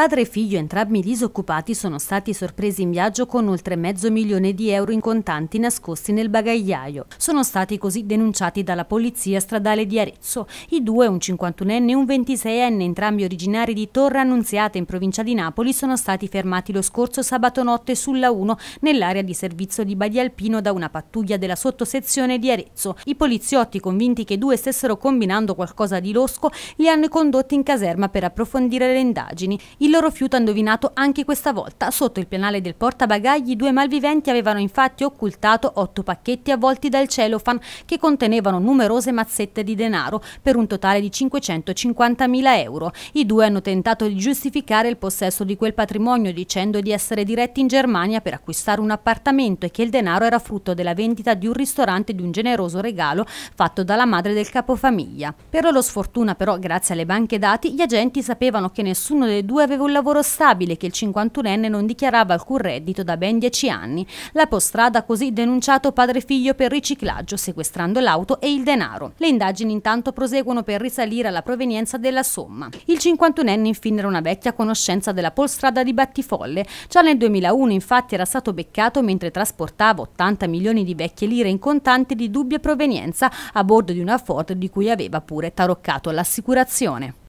Padre e figlio, entrambi disoccupati, sono stati sorpresi in viaggio con oltre mezzo milione di euro in contanti nascosti nel bagagliaio. Sono stati così denunciati dalla polizia stradale di Arezzo. I due, un 51enne e un 26enne, entrambi originari di Torre Annunziata in provincia di Napoli, sono stati fermati lo scorso sabato notte sulla 1 nell'area di servizio di Badialpino da una pattuglia della sottosezione di Arezzo. I poliziotti, convinti che i due stessero combinando qualcosa di losco, li hanno condotti in caserma per approfondire le indagini. Il il loro fiuto ha indovinato anche questa volta. Sotto il penale del portabagagli due malviventi avevano infatti occultato otto pacchetti avvolti dal celofan che contenevano numerose mazzette di denaro per un totale di 550.000 euro. I due hanno tentato di giustificare il possesso di quel patrimonio dicendo di essere diretti in Germania per acquistare un appartamento e che il denaro era frutto della vendita di un ristorante di un generoso regalo fatto dalla madre del capofamiglia. Per loro sfortuna però, grazie alle banche dati, gli agenti sapevano che nessuno dei due aveva aveva un lavoro stabile e che il 51enne non dichiarava alcun reddito da ben 10 anni. La Postrada ha così denunciato padre e figlio per riciclaggio, sequestrando l'auto e il denaro. Le indagini intanto proseguono per risalire alla provenienza della somma. Il 51enne infine era una vecchia conoscenza della Polstrada di Battifolle. Già nel 2001 infatti era stato beccato mentre trasportava 80 milioni di vecchie lire in contanti di dubbia provenienza a bordo di una Ford di cui aveva pure taroccato l'assicurazione.